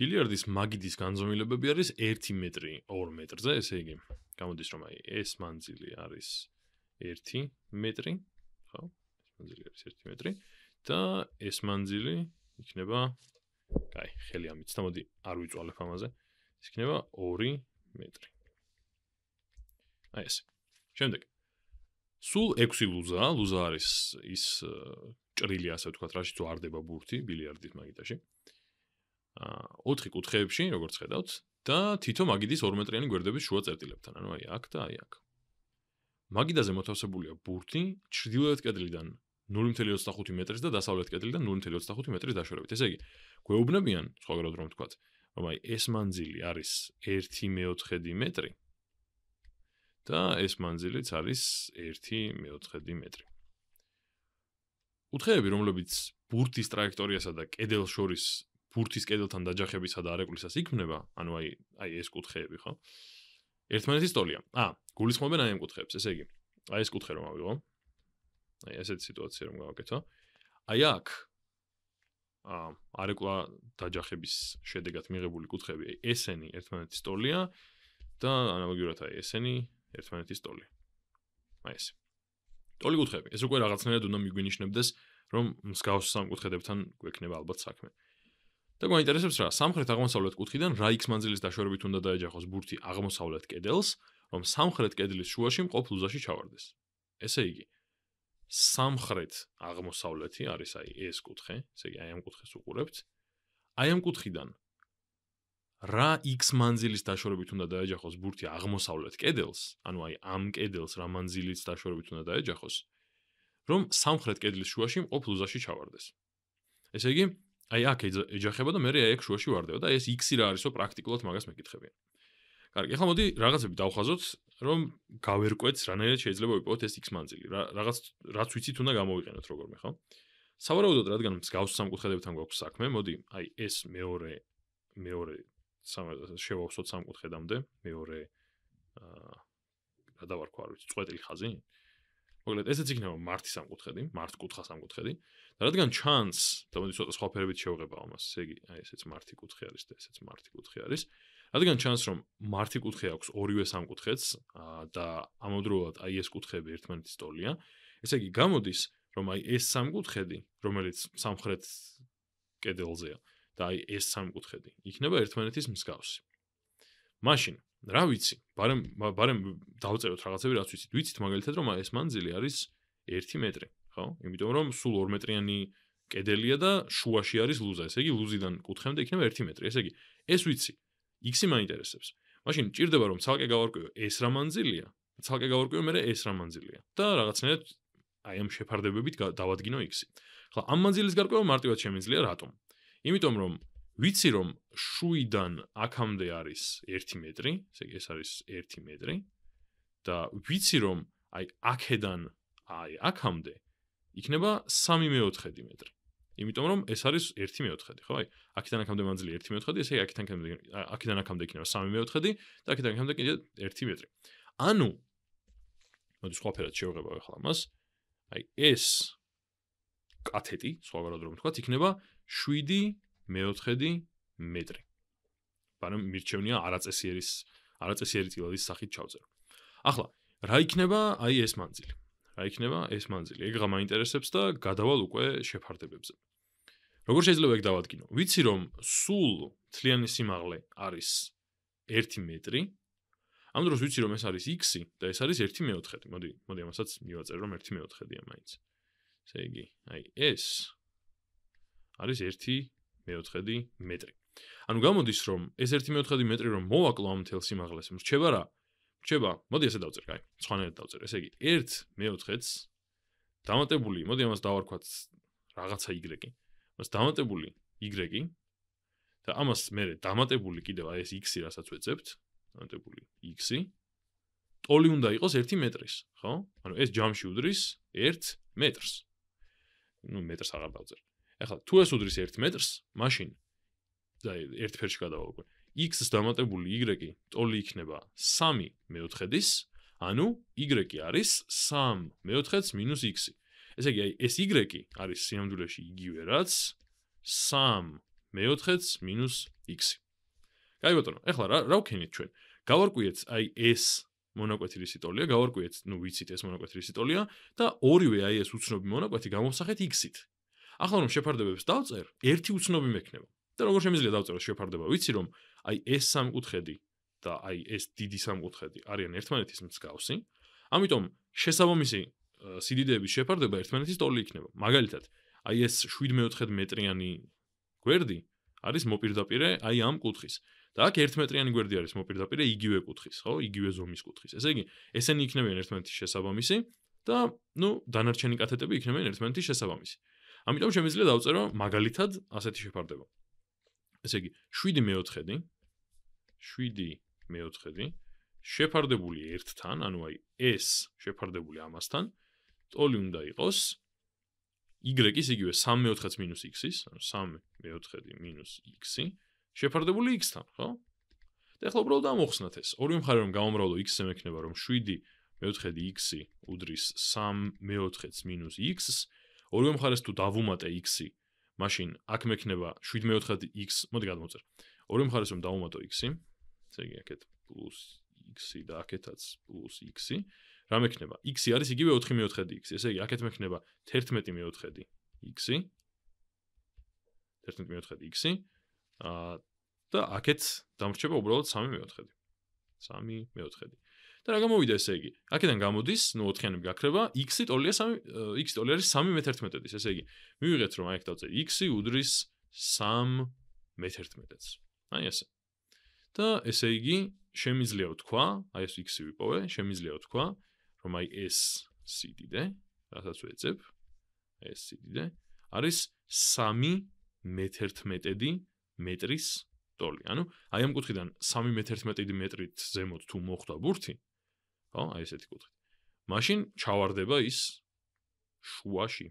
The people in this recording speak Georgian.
ბილიარდის მაგიდის განზომილებები არის 1 მეტრი 2 მეტრზე, ესე იგი, გამოდის რომ აი ეს მანძილი არის 1 მეტრი, ხო? ეს მანძილი არის 1 მეტრი და ეს მანძილი იქნება აი, ხელი ამიცნა, მოდი არ ვიწვალებ ამაზე. ის იქნება 2 მეტრი. აი ეს. შემდეგ სულ 6 ლუზა, ლუზა არის ის ჭრილი, ასე ვთქვათ, რაშიც ვარდება ბურთი ბილიარდის მაგიდაში. ოთხი კუთხეებში, როგორც ხედავთ, და თითო მაგიდის 2-მეტრიანი გვერდების შუა წერტილებთან, ანუ აი აქ და აი აქ. მაგიდაზე მოთავსებულია ბურთი ჩრდილოეთ კედლიდან 0.25 მეტრის და დასავლეთ კედლიდან 0.25 მეტრის დაშორებით. ესე იგი, გვეუბნებიან, სხვაგვარად რომ ვთქვათ, რომ აი ეს მანძილი არის 1.4 მეტრი და ეს მანძილიც არის 1.4 მეტრი. კუთხეები, რომლებიც ბურთის ტრაექტორიასა და კედელ შორის ბურთის კედელთან დაჯახებისა და არეკლისას იქმნება, ანუ აი აი ეს კუთხეები, ხო? ერთმანეთის ტოლია. აა, გულისხმობენ აი ამ კუთხეებს, ესე იგი. აი ეს კუთხე რომ ავიღო. აი ესეთ სიტუაცია რომ გავაკეთო. აი აქ აა, არეკლა დაჯახების შედეგად მიღებული კუთხეები, აი ესენი ერთმანეთის ტოლია და ანალოგიურად აი ესენი ერთმანეთის ტოლია. აი ეს. ტოლი კუთხეები. ეს უკვე რაღაცნაირად უნდა მიგვინიშნებდეს, რომ მსგავს სამკუთხედებთან გვექნება ალბათ საქმე. და გვაინტერესებს რა, სამხრეთ აღმოსავლეთ კუთხიდან რა x მანძილის დაშორებით უნდა დაეჯახოს ბურთი აღმოსავლეთ კედელს, რომ სამხრეთ კედლის შუაში მყოფ ლუზაში ჩავარდეს. ესე იგი, სამხრეთ აღმოსავლეთი არის აი ეს კუთხე, ესე იგი აი ამ კუთხეს უყურებთ. აი ამ კუთხიდან რა x მანძილის დაშორებით უნდა დაეჯახოს ბურთი აღმოსავლეთ კედელს, ანუ აი ამ კედელს რა მანძილის დაშორებით უნდა დაეჯახოს, რომ სამხრეთ კედლის შუაში მყოფ ლუზაში ჩავარდეს. ესე იგი, აი აქ ეჯახება და მე რე აი აქ შუაში ვარდება და ეს X-ი რა არისო პრაქტიკულად მაგას მეკითხებიან. კარგი, ახლა მოდი რაღაცები დავხაზოთ, რომ გავერკვეთ, რანაირად შეიძლება ვიპოვოთ ეს X მანძილი. რა რაღაც რაც ვიცით უნდა გამოვიყენოთ როგორმე, ხო? სავარაუდოდ, რადგან მსგავს სამკუთხედებთან გვაქვს საქმე, მოდი აი ეს მეორე მეორე შევავსოთ სამკუთხედამდე, მეორე აა და დავარქვა რა ვიცი, წვეტილი ხაზი. აა მოგლედ ესეც იქნება მარტის ამკუთხედი, მარტ კუთხას ამკუთხედი. და რადგან ჩანს, თუმცა ცოტა სხვა ფერებით შეუღება ამას, ესე იგი, აი ესეც მარტი კუთხე არის და ესეც მარტი კუთხე არის. რადგან ჩანს, რომ მარტი კუთხე აქვს ორივე სამკუთხედს და ამავდროულად აი ეს კუთხეები ერთმანეთის ტოლია, ესე იგი გამოდის, რომ აი ეს სამკუთხედი, რომელიც სამხრეთ კედელზეა და აი ეს სამკუთხედი იქნება ერთმანეთის მსგავსი. მაშინ, რა ვიცი, ბარემ ბარემ დავწეროთ რაღაცები, რაც ვიცით. ვიცით მაგალითად, რომ ეს მანძილი არის 1 მეტრი, ხო? იმიტომ რომ სულ 2 მეტრიანი კედელია და შუაში არის ლუზა, ესე იგი ლუზიდან კუთხემდე იქნება 1 მეტრი, ესე იგი ეს ვიცი. X-ი მაინტერესებს. მაშინ ჭირდება რომ ცალკე გავარკვიო ეს რა მანძილია? ცალკე გავარკვიო მე ეს რა მანძილია? და რაღაცნაირად აი ამ შეფარდებებით დავადგინო X-ი. ხო, ამ მანძილის გარკვევა მარტივად შემიძლია რატომ? იმიტომ რომ ვიცი რომ შუიდან აქამდე არის 1 მეტრი, ესე იგი ეს არის 1 მეტრი. და ვიცი რომ აი აქედან აი აქამდე იქნება 3/4 მეტრი. იმიტომ რომ ეს არის 1/4, ხო? აი აქედან აქამდე მანძილი 1/4, ესე იგი აქედან აქამდე აქედან აქამდე იქნება 3/4 და აქედან აქამდე კიდე 1 მეტრი. ანუ მოდი შევაფერათ შევღებავ ახლა მას. აი ეს კათეტი, სხვაგვარად რომ ვთქვა, იქნება 7 მეოთხედი მეტრი. ანუ მირჩევნია არაწესიერის არაწესიერი წილადის სახით ჩავწერო. ახლა რა იქნება აი ეს მანძილი? რა იქნება ეს მანძილი? ეგ რა მაინტერესებს და გადავალ უკვე შეფარდებებზე. როგორ შეიძლება ეგ დავადგინო? ვიცი რომ სულ თლიანი სიმაღლე არის 1 მეტრი. ამ დროს ვიცი რომ ეს არის x და ეს არის 1 მეოთხედი. მოდი, მოდი ამასაც მივაწერო რომ 1 მეოთხედია მაინც. ესე იგი, აი ეს არის მეოთხედი მეტრი. ანუ გამოდის რომ ეს 1/4 მეტრი რომ მოვაკლო ამ თელ სიმაღლეს, მრჩება რა? მრჩება. მოდი ესე დავწერ, კაი. სხვანაირად დავწერ. ესე იგი 1/4-ს დამატებული, მოდი ამას დავარქვათ რაღაცა y-ი. ამას დამატებული y-ი და ამას მე დამატებული კიდევ აი ეს x-ი რასაც ვეძებთ, დამატებული x-ი ტოლი უნდა იყოს 1 მეტრის, ხო? ანუ ეს ჯამში უდრის 1 მეტრს. ну метр сагар давзер. ეხლა თუ ეს უდრის 1 მეტრს, მაშინ აი ერთ ფერში გადავალ უკვე. x-ის დამატებული y-ი ტოლი იქნება 3/4-ის, ანუ y-ი არის 3/4-ის x-ი. ესე იგი, აი ეს y-ი არის სიმძულეში იგივე რაც 3/4-ის x-ი. კაი ბატონო, ეხლა რა რა ვქენით ჩვენ? გავარკვიეთ აი ეს მონაკვეთილი სიტოლია, გავარკვიეთ, ну, ვიცით ეს მონაკვეთილი სიტოლია და ორივე აი ეს უცნობი მონაკვეთი გამოსახეთ x-ით. ახლა რომ შეფარდებებს დავწერ, ერთი უცნობი მექნება. და როგორ შემიძლია დავწეროს შეფარდება? ვიცი რომ აი ეს სამკუთხედი და აი ეს დიდი სამკუთხედი არიან ერთმანეთის მსგავსი. ამიტომ შესაბამისი სიდიდეების შეფარდება ერთმანეთის ტოლი იქნება. მაგალითად, აი ეს 17-14 მეტრიანი გვერდი არის მოპირდაპირე აი ამ კუთხის. და აქ 1 მეტრიანი გვერდი არის მოპირდაპირე იგივე კუთხის, ხო? იგივე ზომის კუთხის. ესე იგი, ესენი იქნება ერთმანეთის შესაბამისი და ნუ დანარჩენი კათეტები იქნება ერთმანეთის შესაბამისი. ამიტომ შემიძლია დავწერო მაგალითად ასეთი შეფარდება. ესე იგი 7 მეოთხედი 7 მეოთხედი შეფარდებული 1-თან, ანუ აი S შეფარდებული ამასთან, ტოლი უნდა იყოს Y-ის იგივე 3-მეოთხედს -X-ის, ანუ 3-მეოთხედი -X-ი შეფარდებული X-თან, ხო? და ახლა უბრალოდ ამოხსნათ ეს. ორი მხარე რომ გამომრავლო X-ს ემექნება რომ 7 მეოთხედი X-ი უდრის 3-მეოთხედს -X-ს, ორივე მხარეს თუ დავუმატე x-ი, მაშინ აქ მექნება 7/4x, მოდი გადმოვწერ. ორივე მხარეს რომ დავუმატო x-ი, ესე იგი აქეთ +x-ი და აქეთაც +x-ი, რა მექნება? x-ი არის იგივე 4/4x, ესე იგი აქეთ მექნება 11/4x-ი. 11/4x-ი. აა და აქეთ დამრჩება უბრალოდ 3/4. 3/4. და რა გამოვიდა ესე იგი? აქედან გამოდის, ნუ 4-იანი გაქრება, x-ი 2-ის 3, x-ი 2-ის 3 მე 11-ის, ესე იგი. მივიღეთ რომ აი ქტავზე x-ი უდრის 3 მე 11-ს. აი ესე. და ესე იგი, შემიძლია ვთქვა, აი ეს x-ი ვიპოვე, შემიძლია ვთქვა, რომ აი s სიდიდე, რასაც ვეძებ, s სიდიდე არის 3 მე 11-ი მეტრის ტოლი. ანუ აი ამ კუთხიდან 3 მე 11-ი მეტრით ზემოთ თუ მოხვდა ბურთი, ხო აი ესეთი კუთხით. მაშინ ჩავარდება ის შუაში,